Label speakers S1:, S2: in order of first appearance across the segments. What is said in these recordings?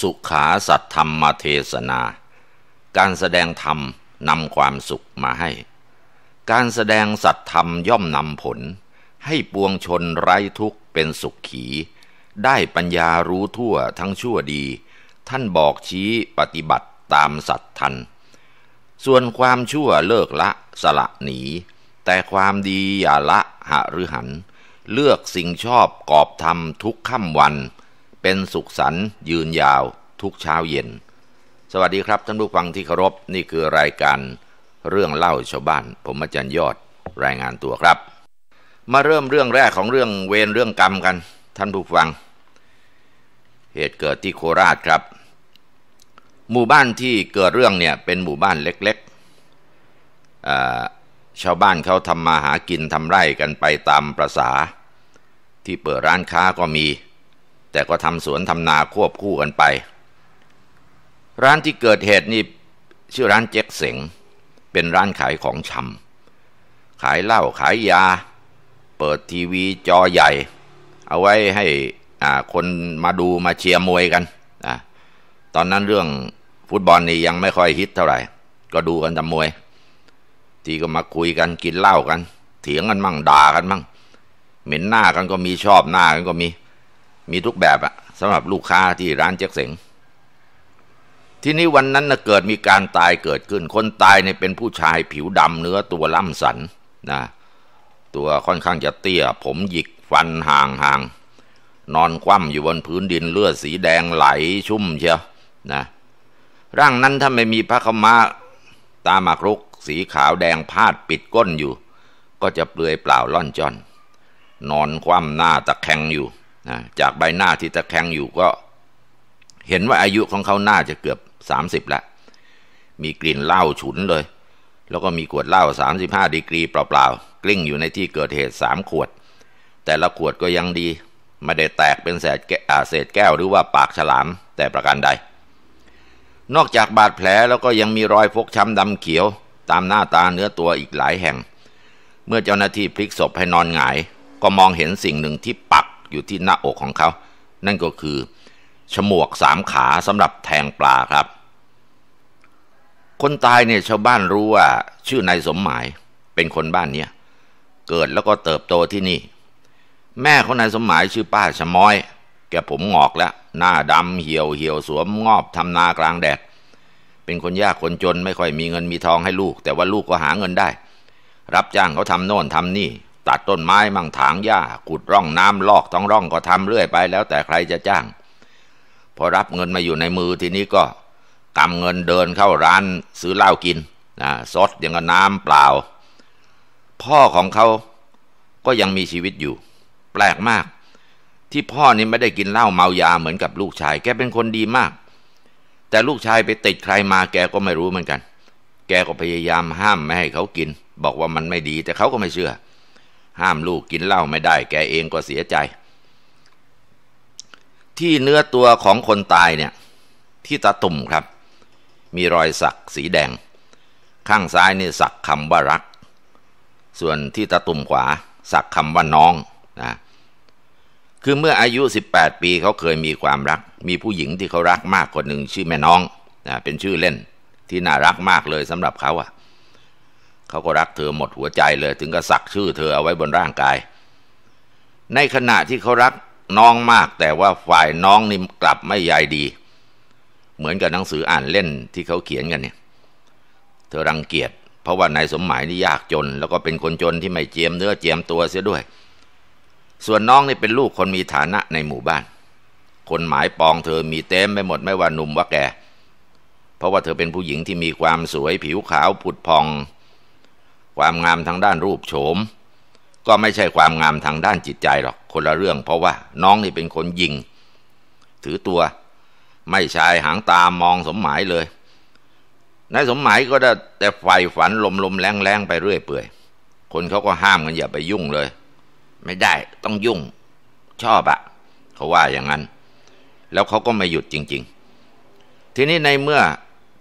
S1: สุขาสัตธรรมเทศนาการแสดงธรรมนำความสุขมาให้ การแสดงสัตธรรมย่อมนำผล ให้ปวงชนไร้ทุกข์เป็นสุขขี ได้ปัญญารู้ทั่วทั้งชั่วดี ท่านบอกชี้ปฏิบัติตามสัตทัน ส่วนความชั่วเลิกละสละหนี แต่ความดีอย่าละหะหรือหันเลือกสิ่งชอบ กอบธรรมทุกค่ำวันเป็นสุขสันต์ยืนยาวทุกเช้าเย็น สวัสดีครับท่านผู้ฟังที่เคารพนี่คือรายการเรื่องเล่าชาวบ้าน ผมอาจารย์ยอดรายงานตัวครับ มาเริ่มเรื่องแรกของเรื่องเวรเรื่องกรรมกัน ท่านผู้ฟัง เหตุเกิดที่โคราชครับ หมู่บ้านที่เกิดเรื่องเนี่ยเป็นหมู่บ้านเล็กๆ ชาวบ้านเขาทำมาหากินทำไร่กันไปตามประษาที่เปิดร้านค้าก็มีแต่ก็ทำสวนทำนาควบคู่กันไป ร้านที่เกิดเหตุนี่ชื่อร้านเจ๊กเสงเป็นร้านขายของชำขายเหล้าขายยา เปิดทีวีจอใหญ่ เอาไว้ให้คนมาดูมาเชียร์มวยกันอตอนนั้นเรื่องฟุตบอลนี่ยังไม่ค่อยฮิตเท่าไหร่ก็ดูกันแต่มวย ทีก็มาคุยกันกินเหล้ากัน เถียงกันมั่งด่ากันมั่ง เหม็นหน้ากันก็มีชอบหน้ากันก็มีมีทุกแบบอะสำหรับลูกค้าที่ร้านเจ๊กเสง ทีนี้วันนั้นนะเกิดมีการตายเกิดขึ้น คนตายเนี่ยเป็นผู้ชายผิวดำเนื้อตัวล่ำสันนะตัวค่อนข้างจะเตี้ย ผมหยิกฟันห่างห่าง นอนคว่ำอยู่บนพื้นดินเลือดสีแดงไหลชุ่มเชียวนะ ร่างนั้นถ้าไม่มีพระคมาตาหมากรุก สีขาวแดงพาดปิดก้นอยู่ ก็จะเปลือยเปล่าล่อนจอนนอนคว่ำหน้าตะแคงอยู่จากใบหน้าที่ตะแคงอยู่ก็ เห็นว่าอายุของเขาน่าจะเกือบสามิบละ มีกลิ่นเหล้าฉุนเลย แล้วก็มีขวดเหล้าสามิบห้าดีกรีเปล่า ๆ กลิ้งอยู่ในที่เกิดเหตุสามขวด แต่ละขวดก็ยังดี ไม่ได้แตกเป็นเศษเศษแก้วหรือว่าปากฉลาม แต่ประการใด นอกจากบาดแผลแล้วก็ยังมีรอยฟกช้ำดำเขียว ตามหน้าตาเนื้อตัวอีกหลายแห่ง เมื่อเจ้าหน้าที่พลิกศพให้นอนหงาย ก็มองเห็นสิ่งหนึ่งที่ปักอยู่ที่หน้าอกของเขา นั่นก็คือฉมวกสามขาสำหรับแทงปลาครับ คนตายเนี่ยชาวบ้านรู้ว่าชื่อนายสมหมายเป็นคนบ้านเนี้ย เกิดแล้วก็เติบโตที่นี่ แม่ของนายสมหมายชื่อป้าชะม้อย แกผมงอกแล้วหน้าดำเหี่ยวเหี่ยวสวมงอบทำนากลางแดด เป็นคนยากคนจนไม่ค่อยมีเงินมีทองให้ลูก แต่ว่าลูกก็หาเงินได้ รับจ้างเขาทำโน่นทำนี่ตัดต้นไม้มั่งถางหญ้าขุดร่องน้ำลอกต้องร่องก็ทำเรื่อยไป แล้วแต่ใครจะจ้าง พอรับเงินมาอยู่ในมือทีนี้ก็กำเงินเดินเข้าร้านซื้อเหล้ากินนะซดอย่างกับน้ำเปล่า พ่อของเขาก็ยังมีชีวิตอยู่ แปลกมาก ที่พ่อนี่ไม่ได้กินเหล้าเมายาเหมือนกับลูกชาย แกเป็นคนดีมาก แต่ลูกชายไปติดใครมา แกก็ไม่รู้เหมือนกัน แกก็พยายามห้ามไม่ให้เขากิน บอกว่ามันไม่ดี แต่เขาก็ไม่เชื่อห้ามลูกกินเหล้าไม่ได้แกเองก็เสียใจ ที่เนื้อตัวของคนตายเนี่ย ที่ตาตุ่มครับ มีรอยสักสีแดง ข้างซ้ายนี่สักคำว่ารัก ส่วนที่ตาตุ่มขวา สักคำว่าน้องนะคือเมื่ออายุ 18 ปีเขาเคยมีความรัก มีผู้หญิงที่เขารักมากคนหนึ่งชื่อแม่น้องนะเป็นชื่อเล่นที่น่ารักมากเลยสำหรับเขาอะเขาก็รักเธอหมดหัวใจเลย ถึงกับสักชื่อเธอเอาไว้บนร่างกาย ในขณะที่เขารักน้องมาก แต่ว่าฝ่ายน้องนี่กลับไม่ใยดี เหมือนกับหนังสืออ่านเล่นที่เขาเขียนกันเนี่ยเธอรังเกียจเพราะว่านายสมหมายนี่ยากจน แล้วก็เป็นคนจนที่ไม่เจียมเนื้อเจียมตัวเสียด้วย ส่วนน้องนี่เป็นลูกคนมีฐานะในหมู่บ้าน คนหมายปองเธอมีเต็มไปหมดไม่ว่าหนุ่มว่าแก่ เพราะว่าเธอเป็นผู้หญิงที่มีความสวยผิวขาวผุดพองความงามทางด้านรูปโฉม ก็ไม่ใช่ความงามทางด้านจิตใจหรอกคนละเรื่อง เพราะว่า น้องนี่เป็นคนยิงถือตัว ไม่ชายหางตามองสมหมายเลยนายสมหมายก็ได้แต่ไฟฝันลมลมแรงแรงไปเรื่อยเปื่อยคนเขาก็ห้ามกันอย่าไปยุ่งเลย ไม่ได้ต้องยุ่งชอบอะเขาว่าอย่างนั้นแล้วเขาก็ไม่หยุดจริง ๆ ทีนี้ในเมื่อ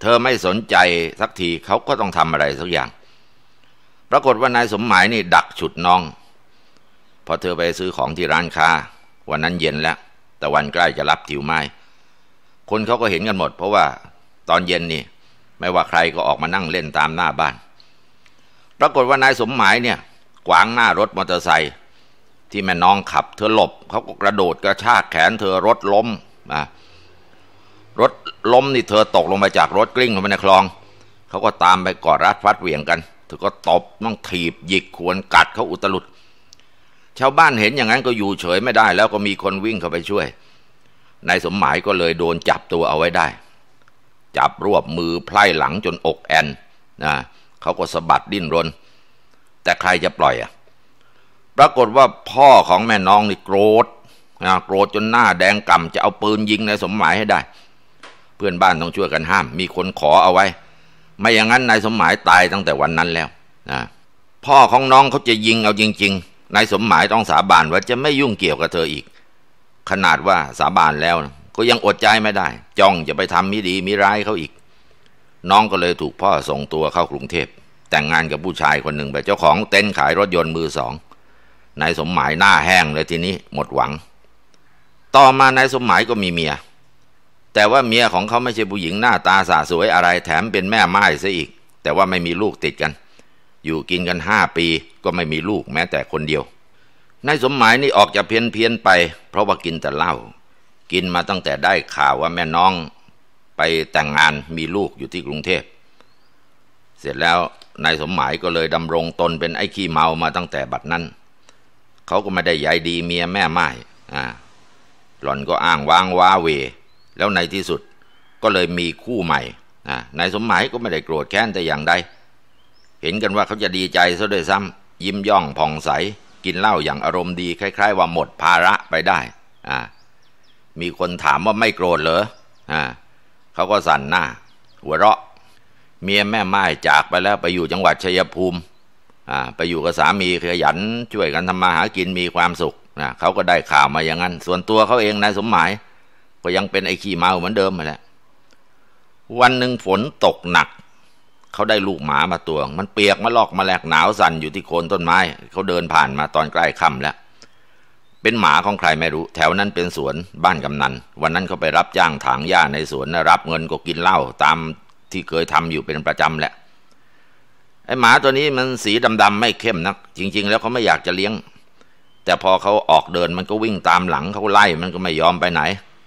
S1: เธอไม่สนใจสักทีเขาก็ต้องทำอะไรสักอย่างปรากฏว่านายสมหมายนี่ดักฉุดน้อง พอเธอไปซื้อของที่ร้านค้าวันนั้นเย็นแล้วแต่วันใกล้จะรับทิวไม้คนเขาก็เห็นกันหมด เพราะว่าตอนเย็นนี่ ไม่ว่าใครก็ออกมานั่งเล่นตามหน้าบ้านปรากฏว่านายสมหมายเนี่ยกวางหน้ารถมอเตอร์ไซค์ที่แม่น้องขับเธอหลบเขาก็กระโดดกระชากแขนเธอรถล้มนะรถล้มนี่เธอตกลงมาจากรถกลิ้งลงไปในคลองเขาก็ตามไปกอดรัดฟัดเหวี่ยงกันถธอก็ตบต้องถีบหยิก ควรกัดเขาอุตลุดชาวบ้านเห็นอย่างนั้นก็อยู่เฉยไม่ได้ แล้วก็มีคนวิ่งเข้าไปช่วยนายสมหมายก็เลยโดนจับตัวเอาไว้ได้ จับรวบมือไพล่หลังจนอกแอนนะเขาก็สะบัดดิ้นรน แต่ใครจะปล่อยอ่ะปรากฏว่าพ่อของแม่น้องนี่โกรธนะโกรธจนหน้าแดงก่ำจะเอาปืนยิงนายสมหมายให้ได้ เพื่อนบ้านต้องช่วยกันห้าม มีคนขอเอาไว้ไม่อย่างนั้นนายสมหมายตายตั้งแต่วันนั้นแล้วนะพ่อของน้องเขาจะยิงเอาจริงๆ นายสมหมายต้องสาบานว่าจะไม่ยุ่งเกี่ยวกับเธออีก ขนาดว่าสาบานแล้วก็ยังอดใจไม่ได้ จ้องจะไปทำมิดีมิร้ายเขาอีก น้องก็เลยถูกพ่อส่งตัวเข้ากรุงเทพแต่งงานกับผู้ชายคนหนึ่งไปเจ้าของ เต็นท์ขายรถยนต์มือสองนายสมหมายหน้าแห้งเลยทีนี้ หมดหวัง ต่อมานายสมหมายก็มีเมียแต่ว่าเมียของเขาไม่ใช่ผู้หญิงหน้าตาสาสวยอะไร แถมเป็นแม่ไม้ซะอีก แต่ว่าไม่มีลูกติดกัน อยู่กินกันห้าปี ก็ไม่มีลูกแม้แต่คนเดียวนายสมหมายนี่ออกจะเพี้ยนเพียนไป เพราะว่ากินแต่เหล้ากินมาตั้งแต่ได้ข่าวว่าแม่น้องไปแต่งงานมีลูกอยู่ที่กรุงเทพ เสร็จแล้วนายสมหมายก็เลยดำรงตนเป็นไอ้ขี้เมามาตั้งแต่บัดนั้น เขาก็ไม่ได้ใยดีเมียแม่ไม้อ่า หล่อนก็อ้างว้างว้าเวแล้วในที่สุดก็เลยมีคู่ใหม่นายสมหมายก็ไม่ได้โกรธแค้นแต่อย่างใด เห็นกันว่าเขาจะดีใจซะด้วยซ้ำยิ้มย่องผ่องใส กินเหล้าอย่างอารมณ์ดี คล้ายๆ ว่าหมดภาระไปได้ มีคนถามว่าไม่โกรธเหรอเขาก็สั่นหน้า หัวเราะเมียแม่ไม้จากไปแล้ว ไปอยู่จังหวัดชัยภูมิ ไปอยู่กับสามีขยันช่วยกันทำมาหากินมีความสุข เขาก็ได้ข่าวมาอย่างนั้นส่วนตัวเขาเองนายสมหมายก็ยังเป็นไอ้ขี้เมาเหมือนเดิมมาแหละวันหนึ่งฝนตกหนัก เขาได้ลูกหมามาตัวมันเปียกมาลอกมาแลกหนาวสั่นอยู่ที่โคนต้นไม้ เขาเดินผ่านมาตอนใกล้ค่ำแล้ว เป็นหมาของใครไม่รู้ แถวนั้นเป็นสวนบ้านกำนัน วันนั้นเขาไปรับจ้างถางหญ้าในสวน รับเงินก็กินเหล้าตามที่เคยทำอยู่เป็นประจำแหละ ไอ้หมาตัวนี้มันสีดำๆไม่เข้มนัก จริง ๆ แล้วเขาไม่อยากจะเลี้ยง แต่พอเขาออกเดินมันก็วิ่งตามหลังเขาไล่มันก็ไม่ยอมไปไหน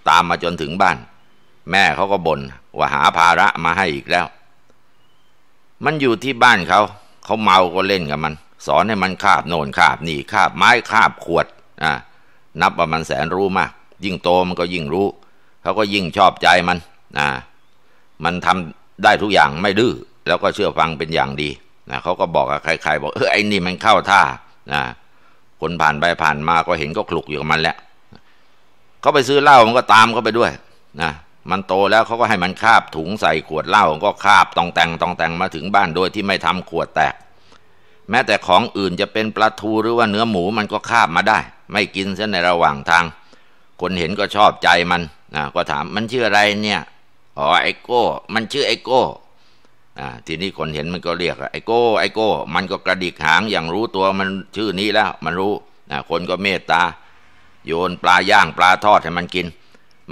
S1: ตามมาจนถึงบ้าน แม่เขาก็บน่นว่าหาภาระมาให้อีกแล้ว มันอยู่ที่บ้านเขาเขาเมาก็เล่นกับมัน สอนให้มันคาบโน่นคาบนี่คาบไม้คาบขวด อ่านับว่ามันแสนรู้มาก ยิ่งโตมันก็ยิ่งรู้ เขาก็ยิ่งชอบใจมันอ่ามันทำได้ทุกอย่างไม่ดื้อแล้วก็เชื่อฟังเป็นอย่างดีนะเขาก็บอกกับใคร ๆ บอกเออไอ้นี่มันเข้าท่านะคนผ่านไปผ่านมาก็เห็นก็คลุกอยู่กับมันแหละเขาไปซื้อเหล้ามันก็ตามเขาไปด้วยนะมันโตแล้วเขาก็ให้มันคาบถุงใส่ขวดเหล้าก็คาบตองแต่งตองแต่งมาถึงบ้านโดยที่ไม่ทำขวดแตก แม้แต่ของอื่นจะเป็นปลาทูหรือว่าเนื้อหมูมันก็คาบมาได้ ไม่กินเส้นในระหว่างทาง คนเห็นก็ชอบใจมันนะก็ถามมันชื่ออะไรเนี่ยอ๋อไอโก้มันชื่อไอโก้ทีนี้คนเห็นมันก็เรียกไอโก้ไอโก้มันก็กระดิกหางอย่างรู้ตัวมันชื่อนี้แล้ว มันรู้คนก็เมตตาโยนปลาย่างปลาทอดให้มันกิน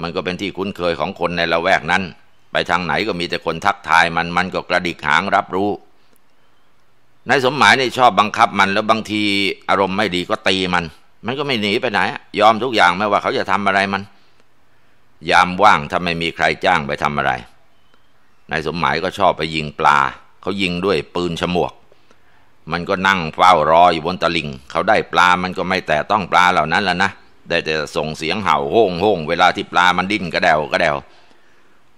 S1: มันก็เป็นที่คุ้นเคยของคนในละแวกนั้น ไปทางไหนก็มีแต่คนทักทายมัน มันก็กระดิกหางรับรู้ นายสมหมายนี่ชอบบังคับมันแล้วบางทีอารมณ์ไม่ดีก็ตีมัน มันก็ไม่หนีไปไหน ยอมทุกอย่างไม่ว่าเขาจะทำอะไรมัน ยามว่างถ้าไม่มีใครจ้างไปทำอะไร นายสมหมายก็ชอบไปยิงปลา เขายิงด้วยปืนฉมวก มันก็นั่งเฝ้ารออยู่บนตะลิงเขาได้ปลา มันก็ไม่แต่ต้องปลาเหล่านั้นแล้วนะได้แต่ส่งเสียงเห่าโฮ่งโฮ่งเวลาที่ปลา มันดิ้นกระเดวกระเดว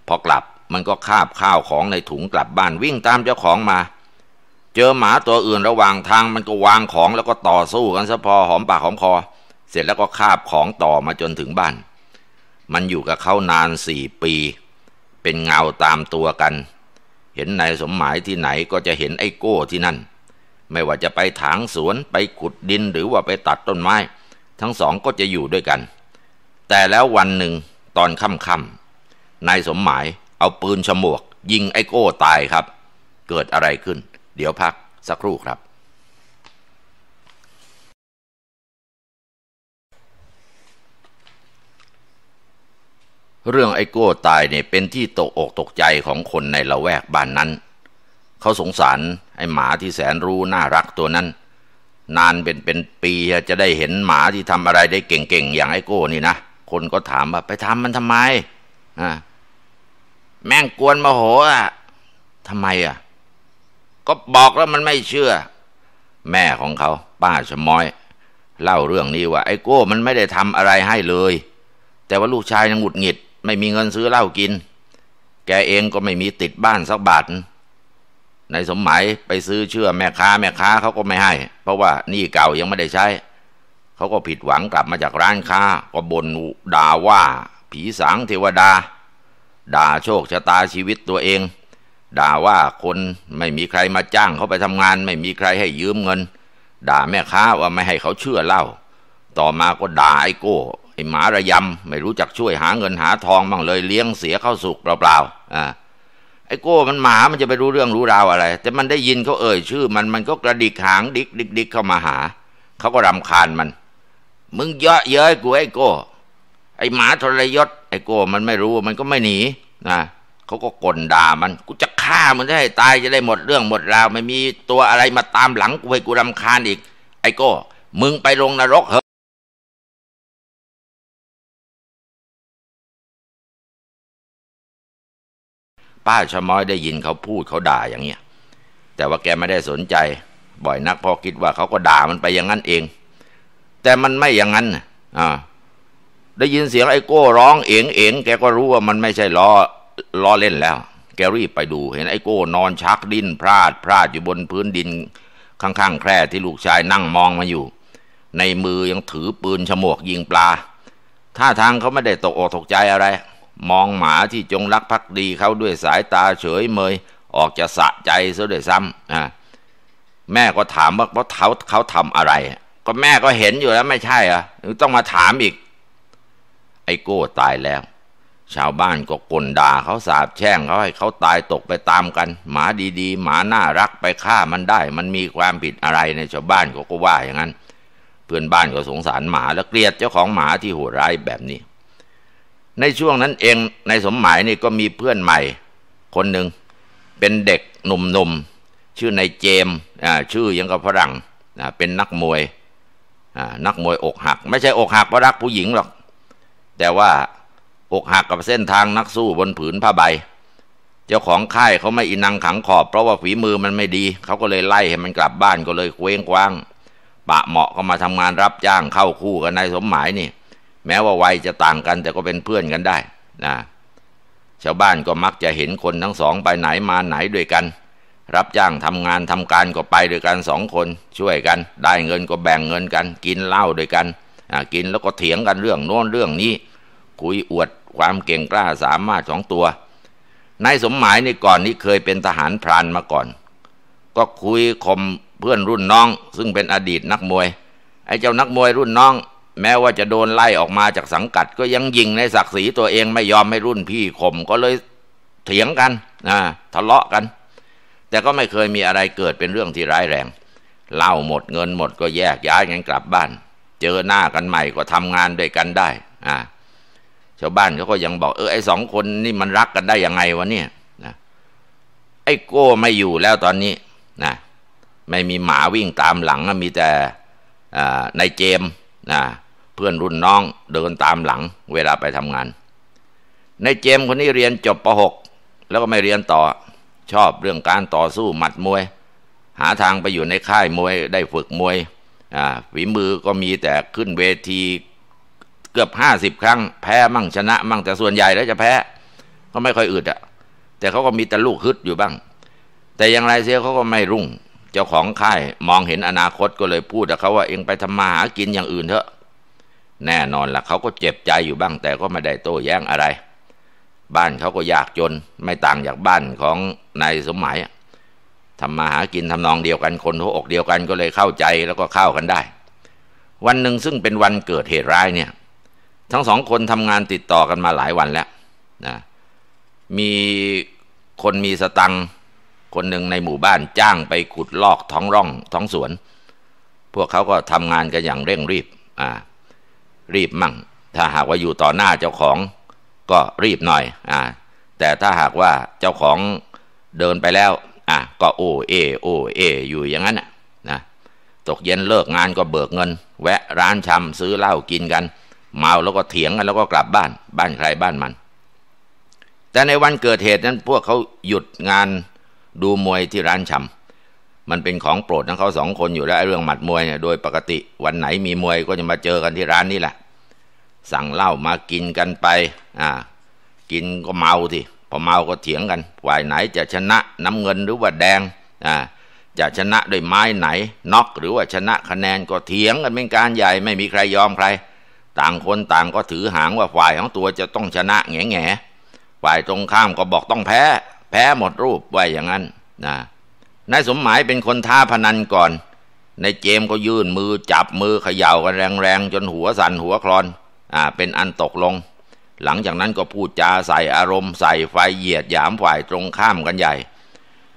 S1: พอกลับมันก็คาบข้าวของในถุงกลับบ้านวิ่งตามเจ้าของมา เจอหมาตัวอื่นระหว่างทางมันก็วางของแล้วก็ต่อสู้กันซะพอหอมปากหอมคอ เสร็จแล้วก็คาบของต่อมาจนถึงบ้าน มันอยู่กับเขานานสี่ปี เป็นเงาตามตัวกัน เห็นนายสมหมายที่ไหนก็จะเห็นไอ้โก้ที่นั่น ไม่ว่าจะไปถางสวนไปขุดดินหรือว่าไปตัดต้นไม้ทั้งสองก็จะอยู่ด้วยกัน แต่แล้ววันหนึ่งตอนค่ำๆนายสมหมายเอาปืนฉมวก ยิงไอโก้ตายครับ เกิดอะไรขึ้น เดี๋ยวพักสักครู่ครับ เรื่องไอโก้ตายเนี่ยเป็นที่ตกอกตกใจของคนในละแวกบ้านนั้น เขาสงสารไอหมาที่แสนรู้น่ารักตัวนั้นนานเป็นเป็นปีจะได้เห็นหมาที่ทำอะไรได้เก่งๆอย่างไอ้โก้นี่นะ คนก็ถามว่าไปทำมันทำไมอ่แม่งกวนมโหอ่ะทำไมอ่ะ ก็บอกแล้วมันไม่เชื่อ แม่ของเขาป้าชมอย เล่าเรื่องนี้ว่า ไอ้โก้มันไม่ได้ทำอะไรให้เลย แต่ว่าลูกชายยังหงุดหงิด ไม่มีเงินซื้อเหล้ากิน แกเองก็ไม่มีติดบ้านสักบาทในสมหมายไปซื้อเชื่อแม่ค้าแม่ค้าเขาก็ไม่ให้ เพราะว่านี่เก่ายังไม่ได้ใช้เขาก็ผิดหวังกลับมาจากร้านค้า ก็บ่นด่าว่า ผีสางเทวดา ด่าโชคชะตาชีวิตตัวเอง ด่าว่าคนไม่มีใครมาจ้างเขาไปทำงาน ไม่มีใครให้ยืมเงิน ด่าแม่ค้าว่าไม่ให้เขาเชื่อเล่า ต่อมาก็ด่าไอ้โก้ไอ้หมาระยำไม่รู้จักช่วยหาเงินหาทองบ้างเลยเลี้ยงเสียเข้าสุกเปล่าๆอ่าไอ้โก้มันหมามันจะไปรู้เรื่องรู้ราวอะไร แต่มันได้ยินเขาเอ่ยชื่อมัน มันก็กระดิกหางดิกดิกดิกเข้ามาหา เขาก็รำคาญมัน มึงเยอะเย้ยกูไอ้โก้ไอ้หมาทรยศ ไอ้โก้มันไม่รู้ มันก็ไม่หนีนะเขาก็กลด่ามัน กูจะฆ่ามันให้ตายจะได้หมดเรื่อง หมดราวไม่มีตัวอะไรมาตามหลังกูให้กูรำคาญอีก ไอ้โก้มึงไปลงนรกเหอะป้าชะม้อยได้ยินเขาพูดเขาด่าอย่างเงี้ย แต่ว่าแกไม่ได้สนใจ บ่อยนักพอคิดว่าเขาก็ด่ามันไปอย่างนั้นเอง แต่มันไม่อย่างนั้นอ่าได้ยินเสียงไอ้โก้ร้องเองเองแกก็รู้ว่ามันไม่ใช่ล้อล้อเล่นแล้ว แกรีบไปดู เห็นไอ้โก้นอนชักดิ้นพลาดพลาดอยู่บนพื้นดินข้างๆแคร่ที่ลูกชายนั่งมองมาอยู่ ในมือยังถือปืนฉมวกยิงปลาท่าทางเขาไม่ได้ตกอกตกใจอะไรมองหมาที่จงรักภักดีเขาด้วยสายตาเฉยเมย ออกจะสะใจซะด้วยซ้ำนะแม่ก็ถามว่าเขาเขาทำอะไร ก็แม่ก็เห็นอยู่แล้วไม่ใช่อ่ะต้องมาถามอีก ไอ้โก้ตายแล้ว ชาวบ้านก็กลด่าเขาสาบแช่งเขาให้เขาตายตกไปตามกัน หมาดีๆ หมาน่ารักไปฆ่ามันได้ มันมีความผิดอะไรในชาวบ้านก็ก็ว่าอย่างนั้น เพื่อนบ้านก็สงสารหมาแล้วเกลียดเจ้าของหมาที่โหดร้ายแบบนี้ในช่วงนั้นเองในสมหมายนี่ก็มีเพื่อนใหม่คนหนึ่งเป็นเด็กหนุ่มๆชื่อในเจมชื่อยังกับฝรั่งเป็นนักมวยนักมวยอกหัก ไม่ใช่อกหักเพราะรักผู้หญิงหรอก แต่ว่าอกหักกับเส้นทางนักสู้บนผืนผ้าใบ เจ้าของค่ายเขาไม่อินังขังขอบ เพราะว่าฝีมือมันไม่ดี เขาก็เลยไล่ให้มันกลับบ้านก็เลยเคว้งคว้างปะเหมาะก็มาทำงานรับจ้างเข้าคู่กับนายสมหมายนี่แม้ว่าวัยจะต่างกันแต่ก็เป็นเพื่อนกันได้นะชาวบ้านก็มักจะเห็นคนทั้งสอง ไปไหนมาไหนด้วยกัน รับจ้างทำงานทำการก็ไปด้วยกันสองคน ช่วยกัน ได้เงินก็แบ่งเงินกัน กินเหล้าด้วยกัน กินแล้วก็เถียงกันเรื่องโน้นเรื่องนี้ คุยอวดความเก่งกล้าสามารถของตัวนายสมหมายในก่อนนี้เคยเป็นทหารพรานมาก่อน ก็คุยคมเพื่อนรุ่นน้อง ซึ่งเป็นอดีตนักมวยไอ้เจ้านักมวยรุ่นน้องแม้ว่าจะโดนไล่ออกมาจากสังกัด ก็ยังยิงในศักดิ์ศรีตัวเองไม่ยอมให้รุ่นพี่ข่มก็เลยเถียงกันนะทะเลาะกัน แต่ก็ไม่เคยมีอะไรเกิดเป็นเรื่องที่ร้ายแรงเหล้าหมดเงินหมดก็แยกย้ายกันกลับบ้าน เจอหน้ากันใหม่ก็ทำงานด้วยกันได้อ่าชาวบ้านเขาก็ยังบอกเออไอ้สองคนนี่มันรักกันได้ยังไงวะเนี่ยนะไอ้โก้ไม่อยู่แล้วตอนนี้นะ ไม่มีหมาวิ่งตามหลังมีแต่ในเจมนะพื่อนรุ่นน้องเดินตามหลังเวลาไปทำงาน ในเจมคนนี้เรียนจบป .6 แล้วก็ไม่เรียนต่อชอบเรื่องการต่อสู้หมัดมวย หาทางไปอยู่ในค่ายมวยได้ฝึกมวยฝีมือก็มีแต่ขึ้นเวทีเกือบห้าสิบครั้งแพ้มั่งชนะมั่งแต่ส่วนใหญ่แล้วจะแพ้ ก็ไม่ค่อยอึดอะแต่เขาก็มีแต่ลูกฮึดอยู่บ้าง แต่อย่างไรเสียเขาก็ไม่รุ่ง เจ้าของค่ายมองเห็นอนาคตก็เลยพูดกับเขาว่าเองไปทำมาหากินอย่างอื่นเถอะแน่นอนละ่ะเขาก็เจ็บใจอยู่บ้างแต่ก็ไม่ได้โต้แย้งอะไร บ้านเขาก็ยากจนไม่ต่างจากบ้านของนายสมหมายทำมาหากินทำนองเดียวกันคนหัวอกเดียวกันก็เลยเข้าใจแล้วก็เข้ากันได้ วันหนึ่งซึ่งเป็นวันเกิดเหตุร้ายเนี่ย ทั้งสองคนทำงานติดต่อกันมาหลายวันแล้วนะมีคนมีสตังคนหนึ่งในหมู่บ้านจ้างไปขุดลอกท้องร่องท้องสวน พวกเขาก็ทำงานกันอย่างเร่งรีบอ่ารีบมั่ง ถ้าหากว่าอยู่ต่อหน้าเจ้าของก็รีบหน่อย อ่า แต่ถ้าหากว่าเจ้าของเดินไปแล้ว อ่ะก็โอเอโอเอ อยู่อย่างนั้นนะตกเย็นเลิกงานก็เบิกเงิน แวะร้านชำซื้อเหล้ากินกัน เมาแล้วก็เถียงกันแล้วก็กลับบ้านบ้านใครบ้านมัน แต่ในวันเกิดเหตุนั้นพวกเขาหยุดงานดูมวยที่ร้านชำมันเป็นของโปรดของเขาสองคนอยู่แล้วเรื่องหมัดมวยเนี่ยโดย ปกติ วันไหนมีมวยก็จะมาเจอกันที่ร้านนี่แหละสั่งเหล้ามากินกันไปอ่ากินก็เมาทีพอเมาก็เถียงกันฝ่ายไหนจะชนะน้ำเงินหรือว่าแดงอ่าจะชนะด้วยไม้ไหน น็อกหรือว่าชนะคะแนนก็เถียงกันเป็นการใหญ่ไม่มีใครยอมใคร ต่างคนต่างก็ถือหางว่าฝ่ายของตัวจะต้องชนะแง่แง่ฝ่ายตรงข้ามก็บอกต้องแพ้ แพ้หมดรูปไว้อย่างนั้นนะนายสมหมายเป็นคนท้าพนันก่อนนายเจมก็ยื่นมือจับมือเขย่ากันแรงๆ จนหัวสั่นหัวคลอนอ่าเป็นอันตกลง หลังจากนั้นก็พูดจาใส่อารมณ์ใส่ไฟเหยียดหยามฝ่ายตรงข้ามกันใหญ่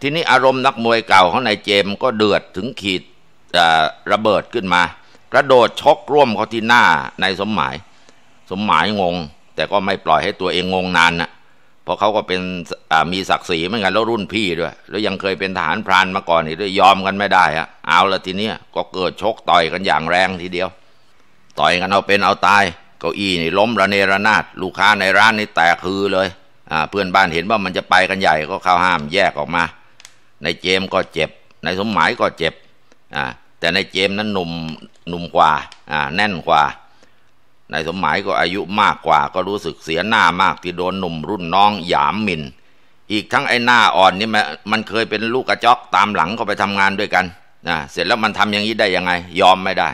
S1: ทีนี้อารมณ์นักมวยเก่าของนายเจมก็เดือดถึงขีดระเบิดขึ้นมา กระโดดชกร่วมเขาที่หน้านาย สมหมาย สมหมายงงแต่ก็ไม่ปล่อยให้ตัวเองงงนานนะพราะเขาก็เป็นมีศักดิ์ศรีเหมือนกันแล้วรุ่นพี่ด้วย แล้วยังเคยเป็นทหารพรานมาก่อนอีกด้วยยอมกันไม่ได้อะเอาละทีเนี้ยก็เกิดชกต่อยกันอย่างแรงทีเดียว ต่อยกันเอาเป็นเอาตายเก้าอี้นี่ล้มระเนระนาดลูกค้าในร้านนี่แตกคือเลยเพื่อนบ้านเห็นว่ามันจะไปกันใหญ่ก็เข้าห้ามแยกออกมา ในเจมก็เจ็บ ในสมหมายก็เจ็บแต่ในเจมนั้นหนุ่มหนุ่มกว่าแน่นกว่านายสมหมายก็อายุมากกว่าก็รู้สึกเสียหน้ามากที่โดนหนุ่มรุ่นน้องหยามมินอีกทั้งไอ้หน้าอ่อนนี่มันเคยเป็นลูกกระจอกตามหลังเขาไปทำงานด้วยกันนะเสร็จแล้วมันทำอย่างนี้ได้ยังไง ยอมไม่ได้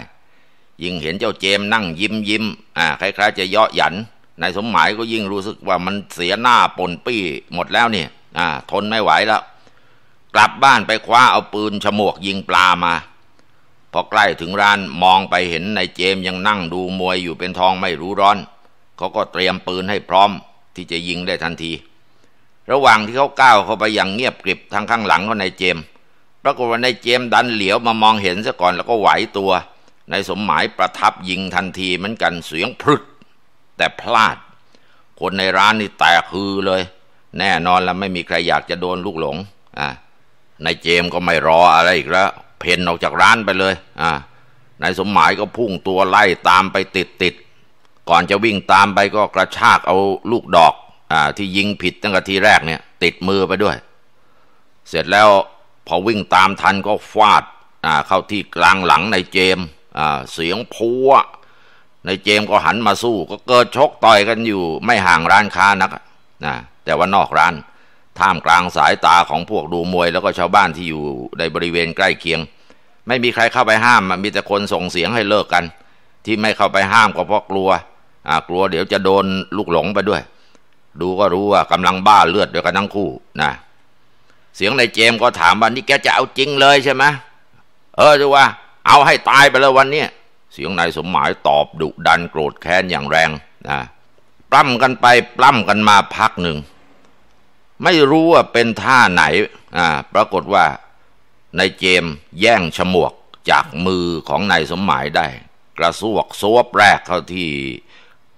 S1: ยิ่งเห็นเจ้าเจมนั่งยิ้มยิ้มอ่าคล้ายๆจะเยาะหยันนายสมหมายก็ยิ่งรู้สึกว่ามันเสียหน้าปนปี้ หมดแล้วเนี่ยอ่าทนไม่ไหวแล้ว กลับบ้านไปคว้าเอาปืนฉมวกยิงปลามาพอใกล้ถึงร้านมองไปเห็นนายเจมยังนั่งดูมวยอยู่เป็นทองไม่รู้ร้อนเขาก็เตรียมปืนให้พร้อม ที่จะยิงได้ทันที ระหว่างที่เขาก้าวเข้าไปอย่างเงียบกริบทางข้างหลังของนายเจมปรากฏว่านายเจมดันเหลียวมามองเห็นซะก่อนแล้วก็ไหวตัวนายสมหมายประทับยิงทันทีเหมือนกันเสียงพรึดแต่พลาด คนในร้านนี่แตกคือเลย แน่นอนแล้วไม่มีใครอยากจะโดนลูกหลงอ่ะนายเจมก็ไม่รออะไรอีกแล้วเพ่นออกจากร้านไปเลย อ่า นายสมหมายก็พุ่งตัวไล่ตามไปติดติดก่อนจะวิ่งตามไปก็กระชากเอาลูกดอก อ่าที่ยิงผิดตั้งแต่ทีแรกเนี่ย ติดมือไปด้วย เสร็จแล้วพอวิ่งตามทันก็ฟาด อ่าเข้าที่กลางหลังในเจม อ่าเสียงพัวในเจมก็หันมาสู้ ก็เกิดชกต่อยกันอยู่ไม่ห่างร้านค้านักนะแต่ว่านอกร้านท่ามกลางสายตาของพวกดูมวยแล้วก็ชาวบ้านที่อยู่ในบริเวณใกล้เคียง ไม่มีใครเข้าไปห้าม มีแต่คนส่งเสียงให้เลิกกัน ที่ไม่เข้าไปห้ามก็เพราะกลัวกลัวเดี๋ยวจะโดนลูกหลงไปด้วย ดูก็รู้ว่ากำลังบ้าเลือดด้วยกันทั้งคู่นะเสียงในเจมก็ถามว่านี่แกจะเอาจริงเลยใช่ไหมเออดูว่า เอาให้ตายไปเลยวันนี้เสียงนายสมหมายตอบดุดันโกรธแค้นอย่างแรงนะปล้ำกันไปปล้ำกันมาพักหนึ่งไม่รู้ว่าเป็นท่าไหนอ่าปรากฏว่านายเจมแย่งฉมวกจากมือของนายสมหมายได้ กระซวกซวบแรกเข้าที่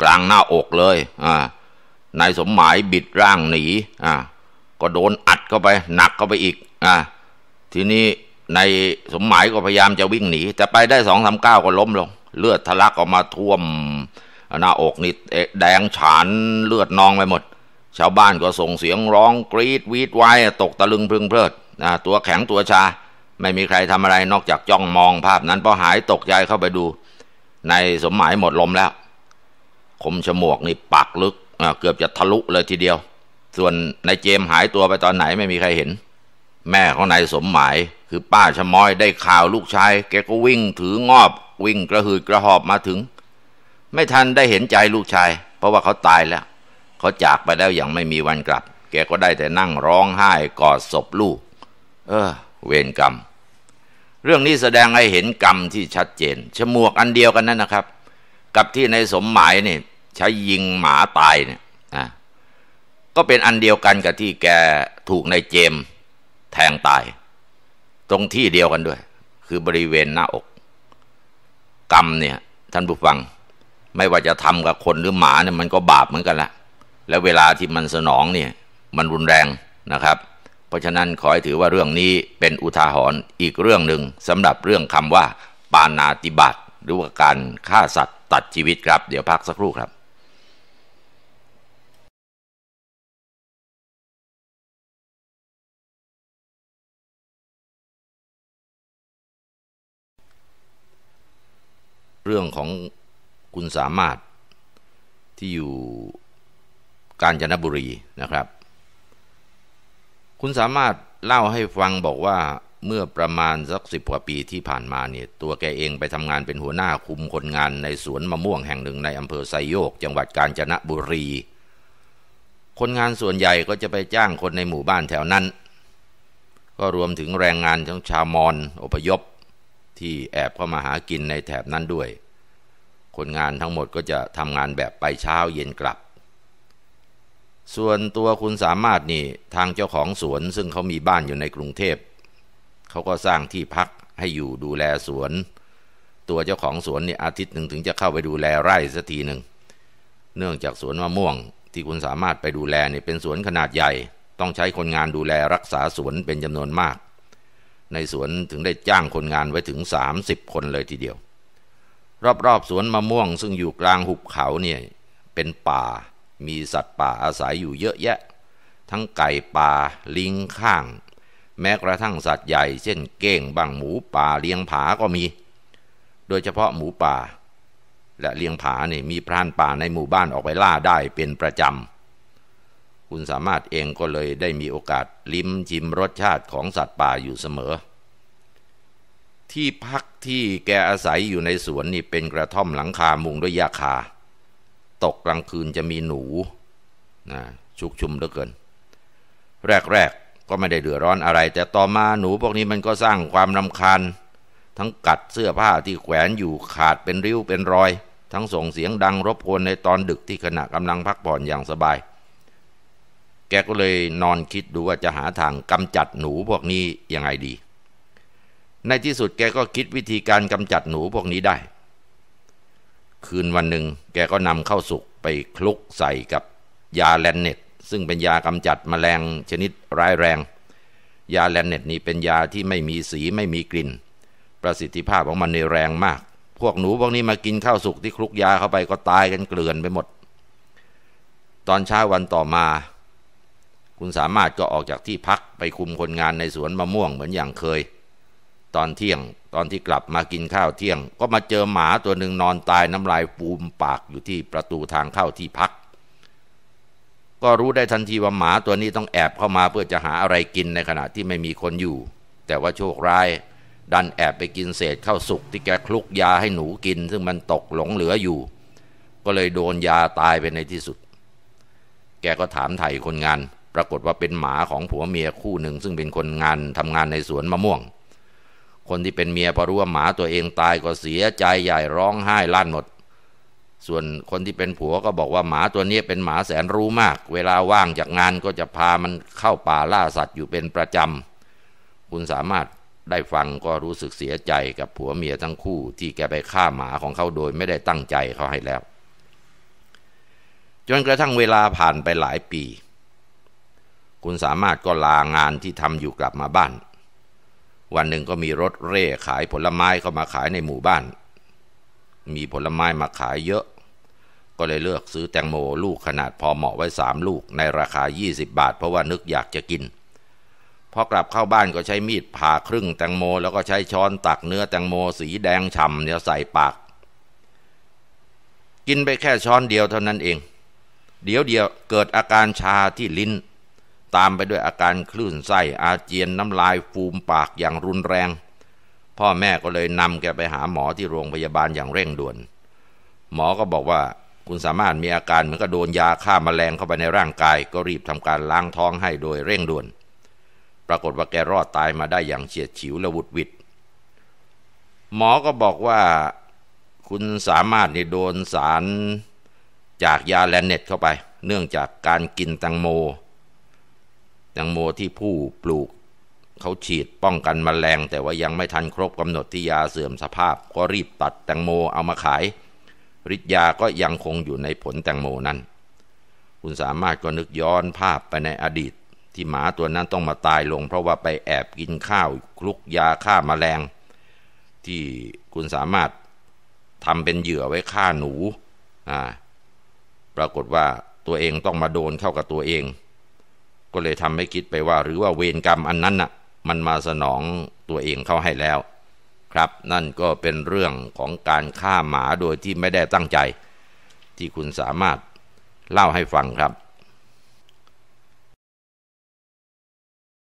S1: กลางหน้าอกเลยอ่านายสมหมายบิดร่างหนีอ่าก็โดนอัดเข้าไปหนักเข้าไปอีกอ่าทีนี้นายสมหมายก็พยายามจะวิ่งหนีแต่ไปได้สองสามก้าวก็ล้มลง เลือดทะลักออกมาท่วมหน้าอกนี่แดงฉานเลือดนองไปหมดชาวบ้านก็ส่งเสียงร้องกรีดวีดไว้ ตกตะลึงพึงเพลิดนะตัวแข็งตัวชา ไม่มีใครทำอะไรนอกจากจ้องมองภาพนั้นพอหายตกใจเข้าไปดู ในสมหมายหมดลมแล้ว คมฉมวกนี่ปักลึกเกือบจะทะลุเลยทีเดียว ส่วนนายเจมหายตัวไปตอนไหนไม่มีใครเห็น แม่ของนายสมหมาย คือป้าชะม้อยได้ข่าวลูกชาย แกก็วิ่งถืองอบ วิ่งกระหืดกระหอบมาถึง ไม่ทันได้เห็นใจลูกชาย เพราะว่าเขาตายแล้วเขาจากไปแล้วอย่างไม่มีวันกลับ แกก็ได้แต่นั่งร้องไห้กอดศพลูก เออ เวรกรรม เรื่องนี้แสดงให้เห็นกรรมที่ชัดเจน ชมวกอันเดียวกันนั่นนะครับ กับที่ในสมหมายเนี่ยใช้ยิงหมาตายเนี่ยนะก็เป็นอันเดียวกันกับที่แกถูกในเจม แทงตาย ตรงที่เดียวกันด้วย คือบริเวณหน้าอก กรรมเนี่ย ท่านผู้ฟัง ไม่ว่าจะทำกับคนหรือหมาเนี่ยมันก็บาปเหมือนกันแหละและเวลาที่มันสนองเนี่ย มันรุนแรงนะครับ เพราะฉะนั้นขอให้ถือว่าเรื่องนี้เป็นอุทาหรณ์อีกเรื่องหนึ่งสำหรับเรื่องคำว่าปานาติบาตหรือว่าการฆ่าสัตว์ตัดชีวิตครับ เดี๋ยวพักสักครู่ครับ เรื่องของคุณสามารถที่อยู่กาญจนบุรีนะครับ คุณสามารถเล่าให้ฟังบอกว่าเมื่อประมาณสักสิบกว่าปีที่ผ่านมาเนี่ยตัวแกเองไปทำงานเป็นหัวหน้าคุมคนงานในสวนมะม่วงแห่งหนึ่งในอำเภอไซโยกจังหวัดกาญจนบุรี คนงานส่วนใหญ่ก็จะไปจ้างคนในหมู่บ้านแถวนั้น ก็รวมถึงแรงงานทั้งชาวมอญอพยพที่แอบเข้ามาหากินในแถบนั้นด้วย คนงานทั้งหมดก็จะทำงานแบบไปเช้าเย็นกลับส่วนตัวคุณสามารถนี่ทางเจ้าของสวนซึ่งเขามีบ้านอยู่ในกรุงเทพ เขาก็สร้างที่พักให้อยู่ดูแลสวน ตัวเจ้าของสวนนี่อาทิตย์หนึ่งถึงจะเข้าไปดูแลไร่สักทีหนึ่ง เนื่องจากสวนมะม่วงที่คุณสามารถไปดูแลนี่เป็นสวนขนาดใหญ่ ต้องใช้คนงานดูแลรักษาสวนเป็นจำนวนมาก ในสวนถึงได้จ้างคนงานไว้ถึง30คนเลยทีเดียวรอบๆสวนมะม่วง ซึ่งอยู่กลางหุบเขาเนี่ยเป็นป่ามีสัตว์ป่าอาศัยอยู่เยอะแยะ ทั้งไก่ป่าลิงข้าง แม้กระทั่งสัตว์ใหญ่เช่นเก้งบ้างหมูป่าเลี้ยงผาก็มี โดยเฉพาะหมูป่า และเลี้ยงผาเนี่ยมีพรานป่าในหมู่บ้านออกไปล่าได้เป็นประจำ คุณสามารถเองก็เลยได้มีโอกาสลิ้มชิมรสชาติของสัตว์ป่าอยู่เสมอ ที่พักที่แกอาศัยอยู่ในสวนนี่เป็นกระท่อมหลังคามุงด้วยหญ้าคาตกกลางคืนจะมีหนูนะชุกชุมเหลือเกิน แรกๆกก็ไม่ได้เดือดร้อนอะไร แต่ต่อมาหนูพวกนี้มันก็สร้างความรำคาญ ทั้งกัดเสื้อผ้าที่แขวนอยู่ขาดเป็นริ้วเป็นรอย ทั้งส่งเสียงดังรบกวนในตอนดึกที่ขณะกำลังพักผ่อนอย่างสบายแกก็เลยนอนคิดดูว่าจะหาทางกำจัดหนูพวกนี้ยังไงดี ในที่สุดแกก็คิดวิธีการกำจัดหนูพวกนี้ได้คืนวันหนึ่งแกก็นำข้าวสุกไปคลุกใส่กับ ยาแลนเน็ตซึ่งเป็นยากำจัดมแมลงชนิดร้ายแรง ยาแลนเน็ตนี้เป็นยาที่ไม่มีสีไม่มีกลิ่น ประสิทธิภาพของมันในแรงมาก พวกหนูพวกนี้มากินข้าวสุกที่คลุกยาเข้าไปก็ตายกันเกลื่อนไปหมด ตอนเช้าวันต่อมา คุณสามารถก็ออกจากที่พักไปคุมคนงานในสวนมะม่วงเหมือนอย่างเคยตอนเที่ยงตอนที่กลับมากินข้าวเที่ยง ก็มาเจอหมาตัวหนึ่งนอนตายน้ำลายฟูมปากอยู่ที่ประตูทางเข้าที่พัก ก็รู้ได้ทันทีว่าหมาตัวนี้ต้องแอบเข้ามาเพื่อจะหาอะไรกินในขณะที่ไม่มีคนอยู่ แต่ว่าโชคร้าย ดันแอบไปกินเศษข้าวสุกที่แกคลุกยาให้หนูกิน ซึ่งมันตกหลงเหลืออยู่ ก็เลยโดนยาตายไปในที่สุด แกก็ถามไถ่คนงานปรากฏว่าเป็นหมาของผัวเมียคู่หนึ่งซึ่งเป็นคนงานทำงานในสวนมะม่วงคนที่เป็นเมียพอรู้ว่าหมาตัวเองตายก็เสียใจใหญ่ร้องไห้ลั่นหมดส่วนคนที่เป็นผัวก็บอกว่าหมาตัวนี้เป็นหมาแสนรู้มาก เวลาว่างจากงานก็จะพามันเข้าป่าล่าสัตว์อยู่เป็นประจำ คุณสามารถได้ฟังก็รู้สึกเสียใจกับผัวเมียทั้งคู่ที่แกไปฆ่าหมาของเขาโดยไม่ได้ตั้งใจเขาให้แล้ว จนกระทั่งเวลาผ่านไปหลายปี คุณสามารถก็ลางานที่ทำอยู่กลับมาบ้านวันหนึ่งก็มีรถเร่ขายผลไม้ เข้ามาขายในหมู่บ้าน มีผลไม้มาขายเยอะ ก็เลยเลือกซื้อแตงโมลูกขนาดพอเหมาะไว้สามลูกในราคา 20 บาท เพราะว่านึกอยากจะกิน พอกลับเข้าบ้านก็ใช้มีดผ่าครึ่งแตงโมแล้วก็ใช้ช้อนตักเนื้อแตงโมสีแดงฉ่ำเนี่ยใส่ปาก กินไปแค่ช้อนเดียวเท่านั้นเอง เดี๋ยวเดียวเกิดอาการชาที่ลิ้นตามไปด้วยอาการคลื่นไส้อาเจียนน้ำลายฟูมปากอย่างรุนแรง พ่อแม่ก็เลยนำแกไปหาหมอที่โรงพยาบาลอย่างเร่งด่วน หมอก็บอกว่าคุณสามารถมีอาการเหมือนกับโดนยาฆ่ามาแมลงเข้าไปในร่างกาย ก็รีบทำการล้างท้องให้โดยเร่งด่วน ปรากฏว่าแกรอดตายมาได้อย่างเฉียดฉิวและวุดวิดหมอก็บอกว่าคุณสามารถนี่โดนสารจากยาแลนเน็ตเข้าไป เนื่องจากการกินตังโมแตงโมที่ผู้ปลูก เขาฉีดป้องกันมแมลง แต่ว่ายังไม่ทันครบกำหนดที่ยาเสื่อมสภาพ ก็รีบตัดแตงโมเอามาขายฤทธิ์ยาก็ยังคงอยู่ในผลแตงโมนั้น คุณสามารถก็นึกย้อนภาพไปในอดีต ที่หมาตัวนั้นต้องมาตายลง เพราะว่าไปแอบกินข้าวคลุกยาฆ่ามาแมลง ที่คุณสามารถทำเป็นเหยื่อไว้ฆ่าหนูอ่าปรากฏว่าตัวเองต้องมาโดนเข้ากับตัวเองก็เลยทำให้คิดไปว่า หรือว่าเวรกรรมอันนั้นน่ะ มันมาสนองตัวเองเขาให้แล้ว ครับนั่นก็เป็นเรื่องของการฆ่าหมาโดยที่ไม่ได้ตั้งใจ ที่คุณสามารถเล่าให้ฟังครับ